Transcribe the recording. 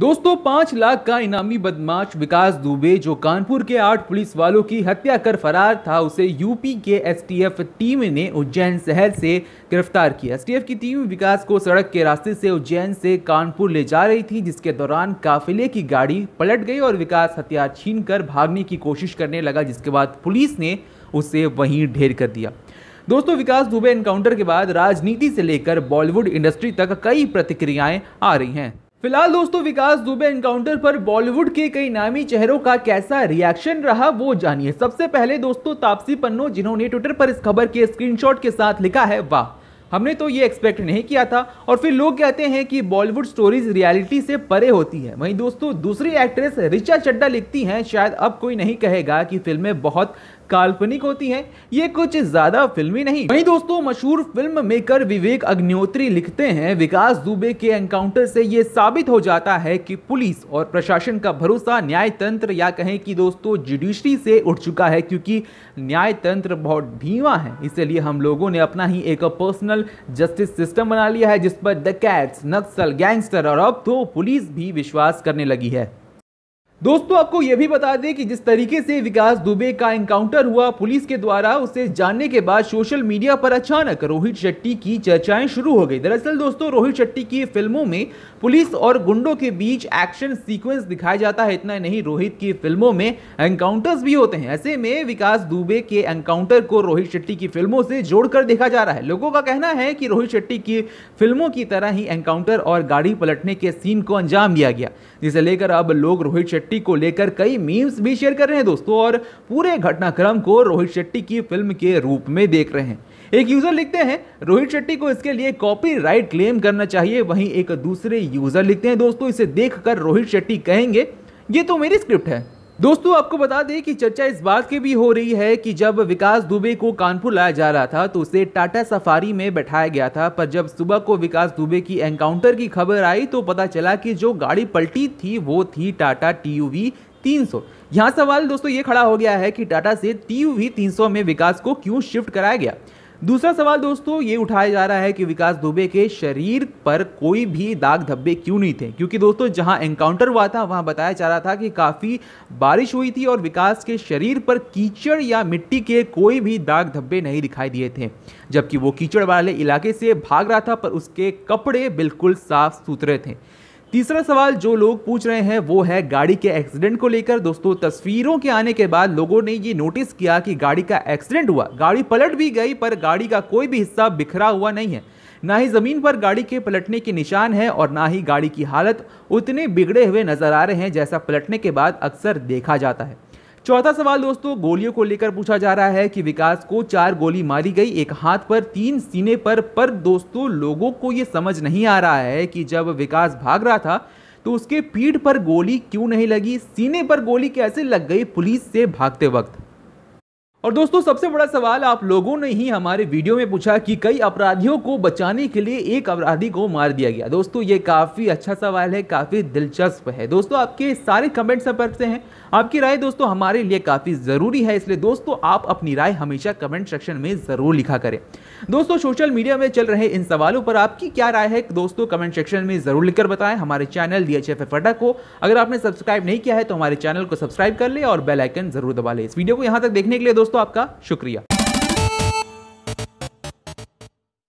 दोस्तों पांच लाख का इनामी बदमाश विकास दुबे जो कानपुर के आठ पुलिस वालों की हत्या कर फरार था उसे यूपी के एसटीएफ टीम ने उज्जैन शहर से गिरफ्तार किया एसटीएफ की टीम विकास को सड़क के रास्ते से उज्जैन से कानपुर ले जा रही थी जिसके दौरान काफिले की गाड़ी पलट गई और विकास हथियार छीन कर भागने की कोशिश करने लगा जिसके बाद पुलिस ने उसे वहीं ढेर कर दिया दोस्तों विकास दुबे एनकाउंटर के बाद राजनीति से लेकर बॉलीवुड इंडस्ट्री तक कई प्रतिक्रियाएं आ रही हैं फिलहाल दोस्तों विकास दुबे एनकाउंटर पर बॉलीवुड के कई नामी चेहरों का कैसा रिएक्शन रहा वो जानिए सबसे पहले दोस्तों तापसी पन्नो जिन्होंने ट्विटर पर इस खबर के स्क्रीनशॉट के साथ लिखा है वाह हमने तो ये एक्सपेक्ट नहीं किया था और फिर लोग कहते हैं कि बॉलीवुड स्टोरीज रियलिटी से परे होती है वहीं दोस्तों दूसरी एक्ट्रेस रिचा चड्डा लिखती हैं शायद अब कोई नहीं कहेगा कि फिल्में बहुत काल्पनिक होती हैं ये कुछ ज़्यादा फिल्मी नहीं वहीं दोस्तों मशहूर फिल्म मेकर विवेक अग्निहोत्री लिखते हैं विकास दुबे के एनकाउंटर से ये साबित हो जाता है कि पुलिस और प्रशासन का भरोसा न्याय तंत्र या कहें कि दोस्तों जुडिशरी से उठ चुका है क्योंकि न्याय तंत्र बहुत धीमा है इसलिए हम लोगों ने अपना ही एक पर्सनल जस्टिस सिस्टम बना लिया है जिस पर द कैट्स नक्सल गैंगस्टर और अब तो पुलिस भी विश्वास करने लगी है दोस्तों आपको यह भी बता दें कि जिस तरीके से विकास दुबे का एनकाउंटर हुआ पुलिस के द्वारा उसे जानने के बाद सोशल मीडिया पर अचानक रोहित शेट्टी की चर्चाएं शुरू हो गई दरअसल दोस्तों रोहित शेट्टी की फिल्मों में पुलिस और गुंडों के बीच एक्शन सीक्वेंस दिखाया जाता है इतना नहीं रोहित की फिल्मों में एनकाउंटर्स भी होते हैं ऐसे में विकास दुबे के एनकाउंटर को रोहित शेट्टी की फिल्मों से जोड़कर देखा जा रहा है लोगों का कहना है कि रोहित शेट्टी की फिल्मों की तरह ही एनकाउंटर और गाड़ी पलटने के सीन को अंजाम दिया गया जिसे लेकर अब लोग रोहित शेट्टी शेट्टी को लेकर कई मीम्स भी शेयर कर रहे हैं दोस्तों और पूरे घटनाक्रम को रोहित शेट्टी की फिल्म के रूप में देख रहे हैं एक यूजर लिखते हैं रोहित शेट्टी को इसके लिए कॉपीराइट क्लेम करना चाहिए वहीं एक दूसरे यूजर लिखते हैं दोस्तों इसे देखकर रोहित शेट्टी कहेंगे ये तो मेरी स्क्रिप्ट है दोस्तों आपको बता दें कि चर्चा इस बात की भी हो रही है कि जब विकास दुबे को कानपुर लाया जा रहा था तो उसे टाटा सफारी में बैठाया गया था पर जब सुबह को विकास दुबे की एनकाउंटर की खबर आई तो पता चला कि जो गाड़ी पलटी थी वो थी टाटा टी यू वी तीन सौ यहाँ सवाल दोस्तों ये खड़ा हो गया है कि टाटा से टी यू वी तीन सौ में विकास को क्यों शिफ्ट कराया गया दूसरा सवाल दोस्तों ये उठाया जा रहा है कि विकास दुबे के शरीर पर कोई भी दाग धब्बे क्यों नहीं थे क्योंकि दोस्तों जहां एनकाउंटर हुआ था वहां बताया जा रहा था कि काफ़ी बारिश हुई थी और विकास के शरीर पर कीचड़ या मिट्टी के कोई भी दाग धब्बे नहीं दिखाई दिए थे जबकि वो कीचड़ वाले इलाके से भाग रहा था पर उसके कपड़े बिल्कुल साफ सुथरे थे तीसरा सवाल जो लोग पूछ रहे हैं वो है गाड़ी के एक्सीडेंट को लेकर दोस्तों तस्वीरों के आने के बाद लोगों ने ये नोटिस किया कि गाड़ी का एक्सीडेंट हुआ गाड़ी पलट भी गई पर गाड़ी का कोई भी हिस्सा बिखरा हुआ नहीं है ना ही ज़मीन पर गाड़ी के पलटने के निशान है और ना ही गाड़ी की हालत उतने बिगड़े हुए नज़र आ रहे हैं जैसा पलटने के बाद अक्सर देखा जाता है चौथा सवाल दोस्तों गोलियों को लेकर पूछा जा रहा है कि विकास को चार गोली मारी गई एक हाथ पर तीन सीने पर पर दोस्तों लोगों को ये समझ नहीं आ रहा है कि जब विकास भाग रहा था तो उसके पीठ पर गोली क्यों नहीं लगी सीने पर गोली कैसे लग गई पुलिस से भागते वक्त और दोस्तों सबसे बड़ा सवाल आप लोगों ने ही हमारे वीडियो में पूछा कि कई अपराधियों को बचाने के लिए एक अपराधी को मार दिया गया दोस्तों ये काफ़ी अच्छा सवाल है काफ़ी दिलचस्प है दोस्तों आपके सारे कमेंट्स संपर्क से हैं आपकी राय दोस्तों हमारे लिए काफ़ी ज़रूरी है इसलिए दोस्तों आप अपनी राय हमेशा कमेंट सेक्शन में ज़रूर लिखा करें दोस्तों सोशल मीडिया में चल रहे इन सवालों पर आपकी क्या राय है दोस्तों कमेंट सेक्शन में ज़रूर लिखकर बताएं हमारे चैनल डी एच को अगर आपने सब्सक्राइब नहीं किया है तो हमारे चैनल को सब्सक्राइब कर ले और बेलाइकन जरूर दबा लें इस वीडियो को यहाँ तक देखने के लिए दोस्तों दोस्तों आपका शुक्रिया